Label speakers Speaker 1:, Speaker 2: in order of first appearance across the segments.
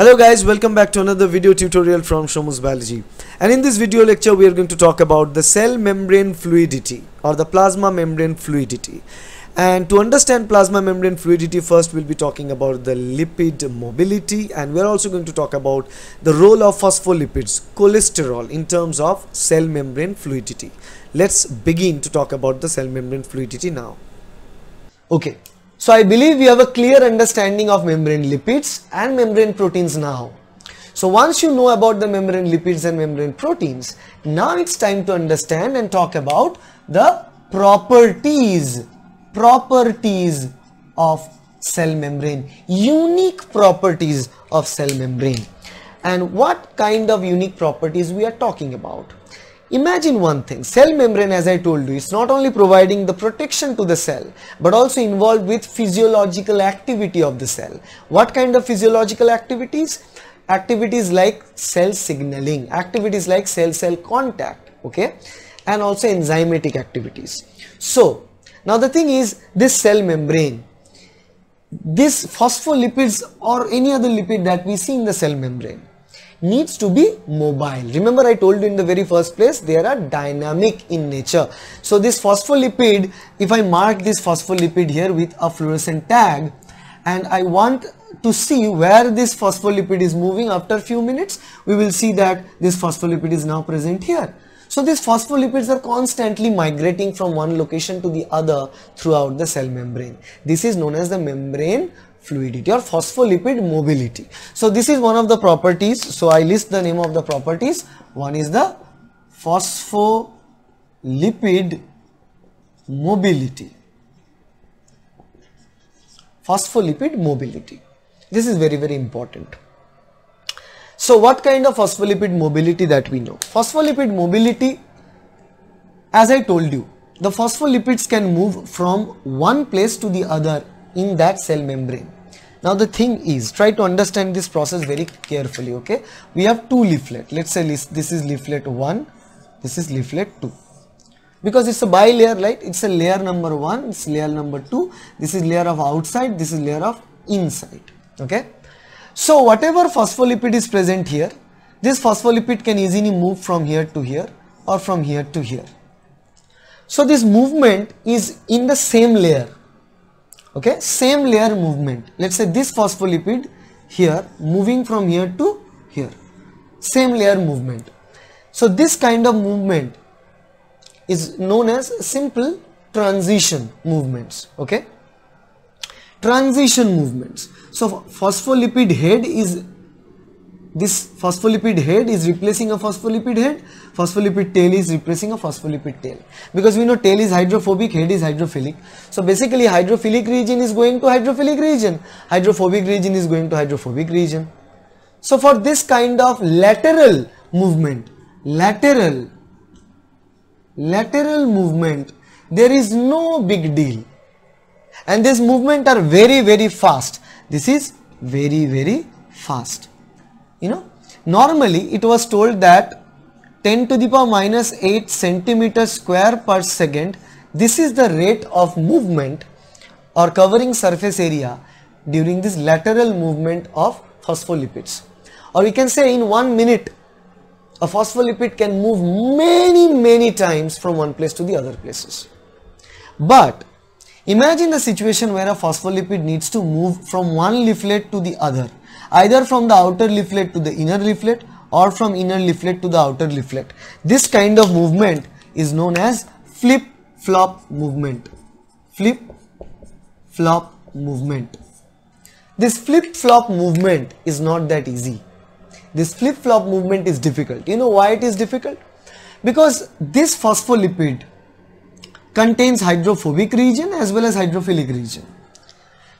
Speaker 1: Hello guys, welcome back to another video tutorial from Shomu's Biology. And in this video lecture we are going to talk about the cell membrane fluidity or the plasma membrane fluidity. And to understand plasma membrane fluidity first we'll be talking about the lipid mobility and we're also going to talk about the role of phospholipids, cholesterol in terms of cell membrane fluidity. Let's begin to talk about the cell membrane fluidity now. Okay, so I believe we have a clear understanding of membrane lipids and membrane proteins now. So once you know about the membrane lipids and membrane proteins, now it's time to understand and talk about the properties, properties of cell membrane, unique properties of cell membrane and what kind of unique properties we are talking about. Imagine one thing, cell membrane as I told you is not only providing the protection to the cell but also involved with physiological activity of the cell. What kind of physiological activities? Activities like cell signaling, activities like cell-cell contact, okay, and also enzymatic activities. So, now the thing is this cell membrane, this phospholipids or any other lipid that we see in the cell membrane needs to be mobile. Remember I told you in the very first place they are dynamic in nature. So this phospholipid, if I mark this phospholipid here with a fluorescent tag and I want to see where this phospholipid is moving after few minutes, we will see that this phospholipid is now present here. So these phospholipids are constantly migrating from one location to the other throughout the cell membrane. This is known as the membrane fluidity or phospholipid mobility. So this is one of the properties. So I list the name of the properties. One is the phospholipid mobility. Phospholipid mobility. This is very, very important. So what kind of phospholipid mobility that we know? Phospholipid mobility, as I told you, the phospholipids can move from one place to the other in that cell membrane. Now the thing is, try to understand this process very carefully, okay? We have two leaflet. Let's say this is leaflet 1, this is leaflet 2. Because it's a bilayer, right? It's a layer number 1, it's layer number 2. This is layer of outside, this is layer of inside, okay? So whatever phospholipid is present here, this phospholipid can easily move from here to here or from here to here. So this movement is in the same layer okay same layer movement let's say this phospholipid here moving from here to here same layer movement so this kind of movement is known as simple transition movements okay transition movements so phospholipid head is this phospholipid head is replacing a phospholipid head, phospholipid tail is replacing a phospholipid tail. Because we know tail is hydrophobic, head is hydrophilic. So basically hydrophilic region is going to hydrophilic region, hydrophobic region is going to hydrophobic region. So for this kind of lateral movement, lateral, lateral movement, there is no big deal. And this movement are very, very fast. This is very, very fast you know normally it was told that 10 to the power minus 8 centimeter square per second this is the rate of movement or covering surface area during this lateral movement of phospholipids or we can say in one minute a phospholipid can move many many times from one place to the other places but imagine the situation where a phospholipid needs to move from one leaflet to the other either from the outer leaflet to the inner leaflet or from inner leaflet to the outer leaflet. This kind of movement is known as flip-flop movement. Flip-flop movement. This flip-flop movement is not that easy. This flip-flop movement is difficult. You know why it is difficult? Because this phospholipid contains hydrophobic region as well as hydrophilic region.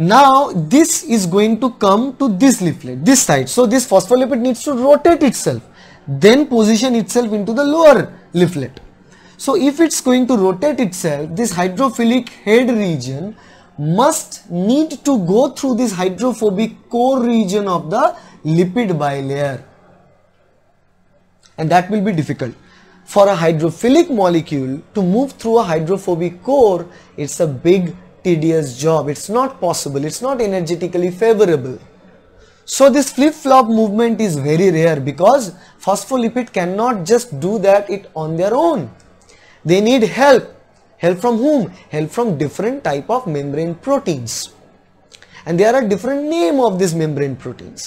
Speaker 1: Now this is going to come to this leaflet, this side. So this phospholipid needs to rotate itself, then position itself into the lower leaflet. So if it's going to rotate itself, this hydrophilic head region must need to go through this hydrophobic core region of the lipid bilayer and that will be difficult. For a hydrophilic molecule to move through a hydrophobic core, it's a big tedious job. It's not possible. It's not energetically favorable. So this flip-flop movement is very rare because phospholipid cannot just do that it on their own. They need help. Help from whom? Help from different type of membrane proteins. And there are different name of these membrane proteins.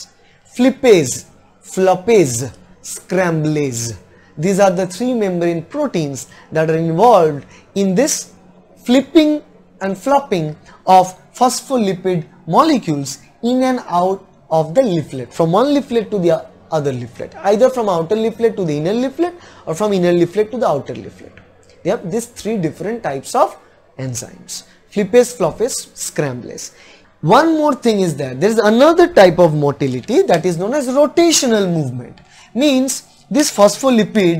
Speaker 1: Flippase, floppase, scramblase. These are the three membrane proteins that are involved in this flipping and flopping of phospholipid molecules in and out of the leaflet from one leaflet to the other leaflet either from outer leaflet to the inner leaflet or from inner leaflet to the outer leaflet they have these three different types of enzymes flippase floppase scramblase one more thing is that there is another type of motility that is known as rotational movement means this phospholipid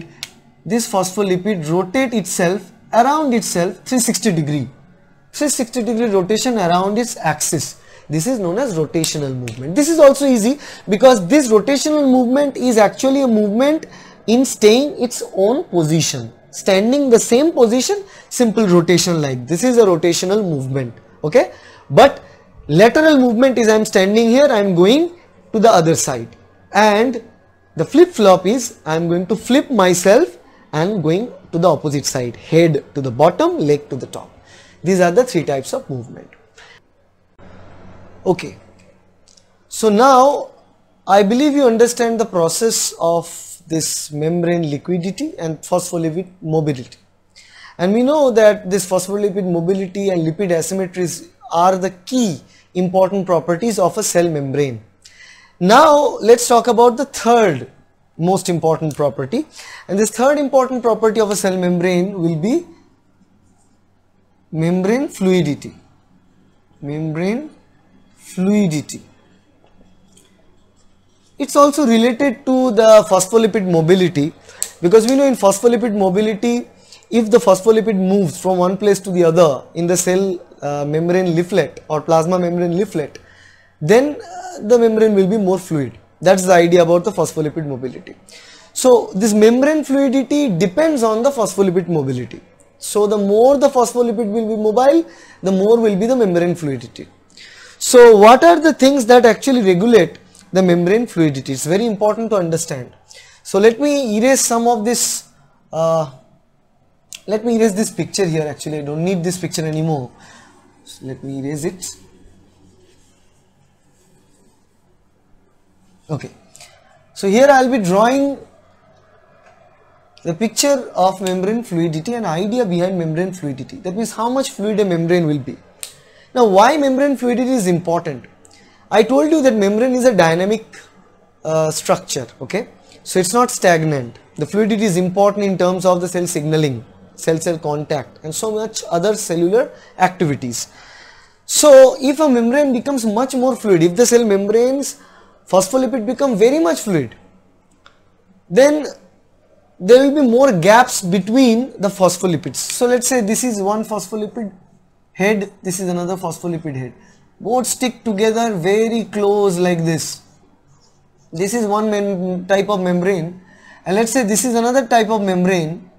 Speaker 1: this phospholipid rotate itself around itself 360 degree 60 degree rotation around its axis. This is known as rotational movement. This is also easy because this rotational movement is actually a movement in staying its own position. Standing the same position, simple rotation like this is a rotational movement. Okay, but lateral movement is I am standing here, I am going to the other side and the flip flop is I am going to flip myself and going to the opposite side, head to the bottom, leg to the top. These are the three types of movement. Okay. So now I believe you understand the process of this membrane liquidity and phospholipid mobility. And we know that this phospholipid mobility and lipid asymmetries are the key important properties of a cell membrane. Now let's talk about the third most important property and this third important property of a cell membrane will be membrane fluidity membrane fluidity it's also related to the phospholipid mobility because we know in phospholipid mobility if the phospholipid moves from one place to the other in the cell uh, membrane leaflet or plasma membrane leaflet then uh, the membrane will be more fluid that's the idea about the phospholipid mobility so this membrane fluidity depends on the phospholipid mobility so the more the phospholipid will be mobile, the more will be the membrane fluidity. So what are the things that actually regulate the membrane fluidity? It's very important to understand. So let me erase some of this, uh, let me erase this picture here actually, I don't need this picture anymore. So let me erase it. Okay. So here I will be drawing the picture of membrane fluidity and idea behind membrane fluidity that means how much fluid a membrane will be. Now why membrane fluidity is important? I told you that membrane is a dynamic uh, structure okay so it's not stagnant the fluidity is important in terms of the cell signaling cell cell contact and so much other cellular activities. So if a membrane becomes much more fluid if the cell membranes phospholipid become very much fluid then there will be more gaps between the phospholipids. So let's say this is one phospholipid head, this is another phospholipid head. Both stick together very close like this. This is one type of membrane and let's say this is another type of membrane.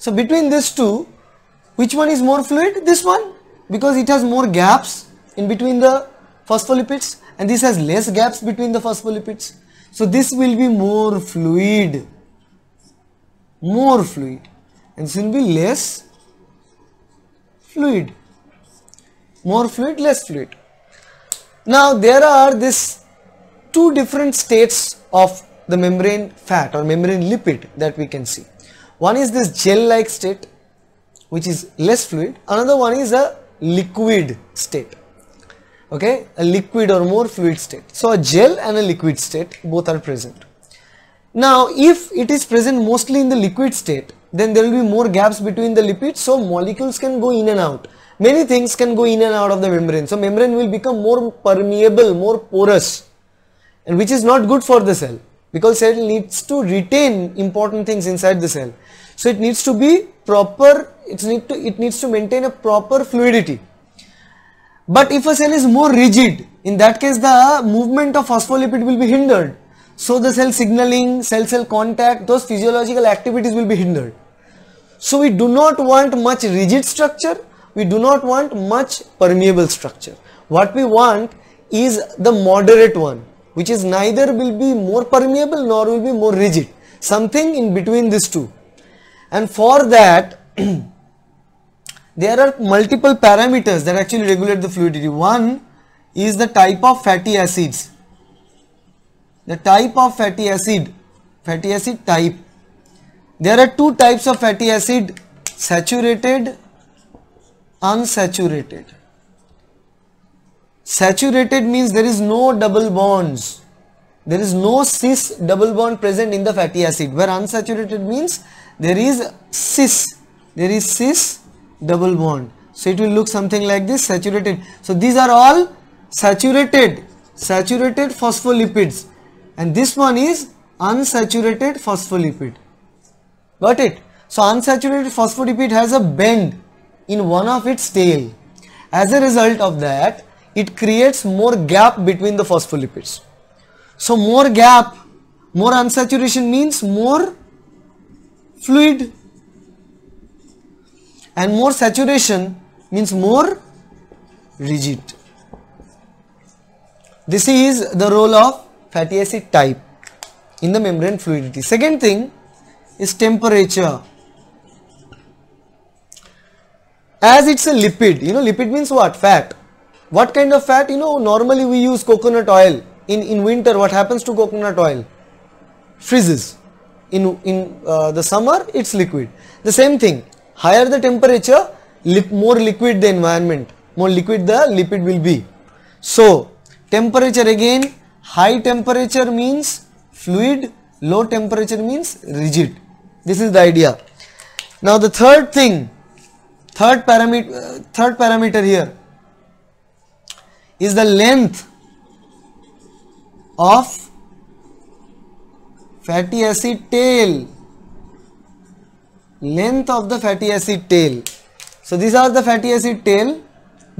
Speaker 1: So between these two which one is more fluid? This one because it has more gaps in between the phospholipids and this has less gaps between the phospholipids. So this will be more fluid, more fluid and this will be less fluid, more fluid, less fluid. Now there are this two different states of the membrane fat or membrane lipid that we can see. One is this gel like state which is less fluid another one is a liquid state okay a liquid or more fluid state so a gel and a liquid state both are present now if it is present mostly in the liquid state then there will be more gaps between the lipids so molecules can go in and out many things can go in and out of the membrane so membrane will become more permeable more porous and which is not good for the cell because cell needs to retain important things inside the cell so it needs to be proper need to it needs to maintain a proper fluidity but if a cell is more rigid in that case the movement of phospholipid will be hindered so the cell signaling cell cell contact those physiological activities will be hindered so we do not want much rigid structure we do not want much permeable structure what we want is the moderate one which is neither will be more permeable nor will be more rigid something in between these two and for that there are multiple parameters that actually regulate the fluidity. One is the type of fatty acids. The type of fatty acid, fatty acid type. There are two types of fatty acid, saturated, unsaturated. Saturated means there is no double bonds. There is no cis double bond present in the fatty acid where unsaturated means there is cis there is cis double bond so it will look something like this saturated so these are all saturated saturated phospholipids and this one is unsaturated phospholipid got it so unsaturated phospholipid has a bend in one of its tail as a result of that it creates more gap between the phospholipids so more gap more unsaturation means more fluid and more saturation means more rigid. This is the role of fatty acid type in the membrane fluidity. Second thing is temperature. As it's a lipid, you know lipid means what? Fat. What kind of fat? You know normally we use coconut oil. In, in winter what happens to coconut oil? Freezes in, in uh, the summer it's liquid. The same thing, higher the temperature, more liquid the environment, more liquid the lipid will be. So, temperature again, high temperature means fluid, low temperature means rigid. This is the idea. Now, the third thing, third parameter, uh, third parameter here is the length of fatty acid tail length of the fatty acid tail so these are the fatty acid tail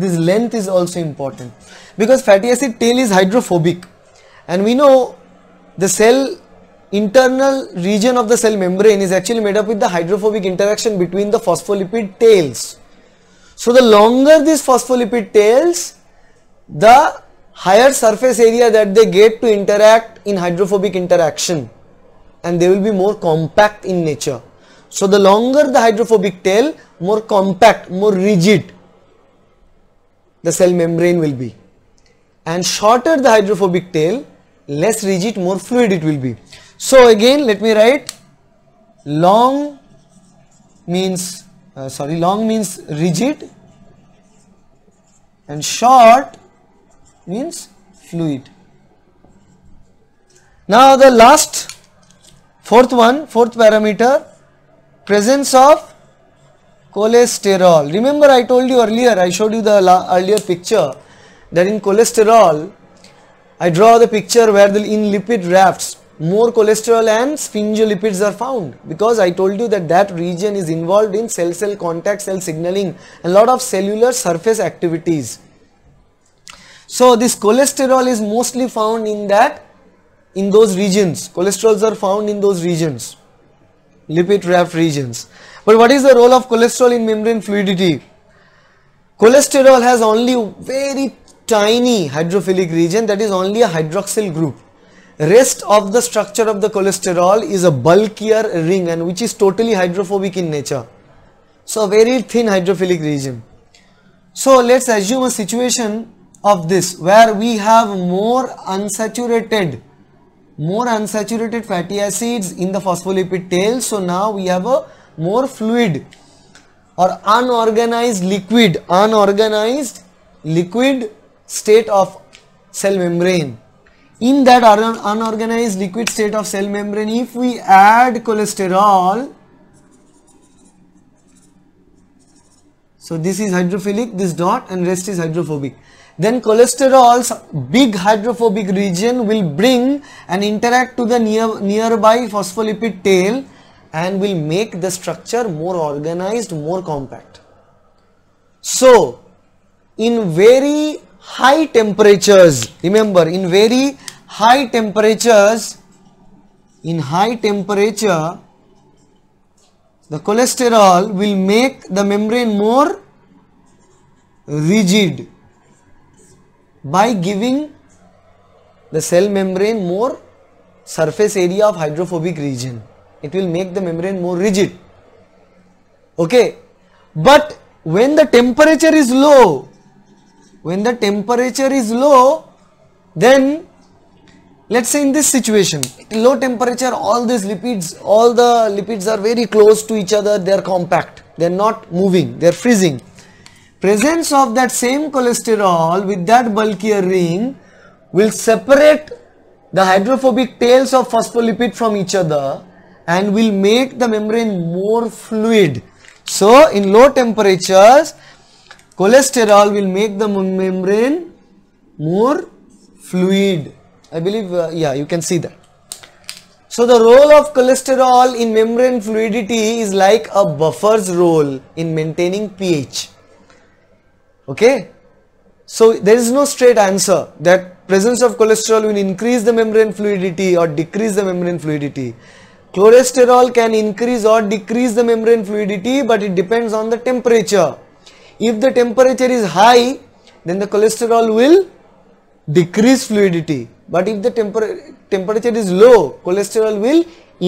Speaker 1: this length is also important because fatty acid tail is hydrophobic and we know the cell internal region of the cell membrane is actually made up with the hydrophobic interaction between the phospholipid tails. So the longer these phospholipid tails, the higher surface area that they get to interact in hydrophobic interaction and they will be more compact in nature. So the longer the hydrophobic tail, more compact, more rigid the cell membrane will be. And shorter the hydrophobic tail, less rigid, more fluid it will be. So again let me write long means uh, sorry long means rigid and short means fluid. Now the last Fourth one, fourth parameter, presence of cholesterol. Remember I told you earlier, I showed you the earlier picture that in cholesterol, I draw the picture where the, in lipid rafts, more cholesterol and sphingolipids are found because I told you that that region is involved in cell-cell contact, cell signaling, a lot of cellular surface activities. So this cholesterol is mostly found in that in those regions. Cholesterols are found in those regions, lipid wrapped regions. But what is the role of cholesterol in membrane fluidity? Cholesterol has only very tiny hydrophilic region that is only a hydroxyl group. Rest of the structure of the cholesterol is a bulkier ring and which is totally hydrophobic in nature. So a very thin hydrophilic region. So let's assume a situation of this where we have more unsaturated more unsaturated fatty acids in the phospholipid tail. So now we have a more fluid or unorganized liquid, unorganized liquid state of cell membrane. In that unorganized liquid state of cell membrane, if we add cholesterol, so this is hydrophilic, this dot and rest is hydrophobic then cholesterol's big hydrophobic region will bring and interact to the near, nearby phospholipid tail and will make the structure more organized, more compact. So, in very high temperatures, remember in very high temperatures, in high temperature, the cholesterol will make the membrane more rigid by giving the cell membrane more surface area of hydrophobic region. It will make the membrane more rigid. Okay. But when the temperature is low, when the temperature is low, then let's say in this situation, low temperature, all these lipids, all the lipids are very close to each other, they are compact, they are not moving, they are freezing presence of that same cholesterol with that bulkier ring will separate the hydrophobic tails of phospholipid from each other and will make the membrane more fluid. So, in low temperatures, cholesterol will make the membrane more fluid. I believe, uh, yeah, you can see that. So, the role of cholesterol in membrane fluidity is like a buffer's role in maintaining pH okay so there is no straight answer that presence of cholesterol will increase the membrane fluidity or decrease the membrane fluidity cholesterol can increase or decrease the membrane fluidity but it depends on the temperature if the temperature is high then the cholesterol will decrease fluidity but if the temper temperature is low cholesterol will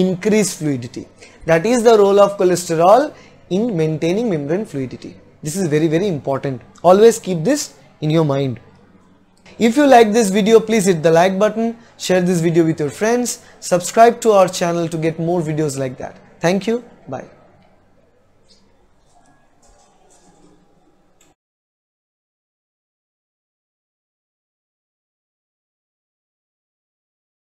Speaker 1: increase fluidity that is the role of cholesterol in maintaining membrane fluidity this is very very important. Always keep this in your mind. If you like this video, please hit the like button, share this video with your friends, subscribe to our channel to get more videos like that. Thank you. Bye.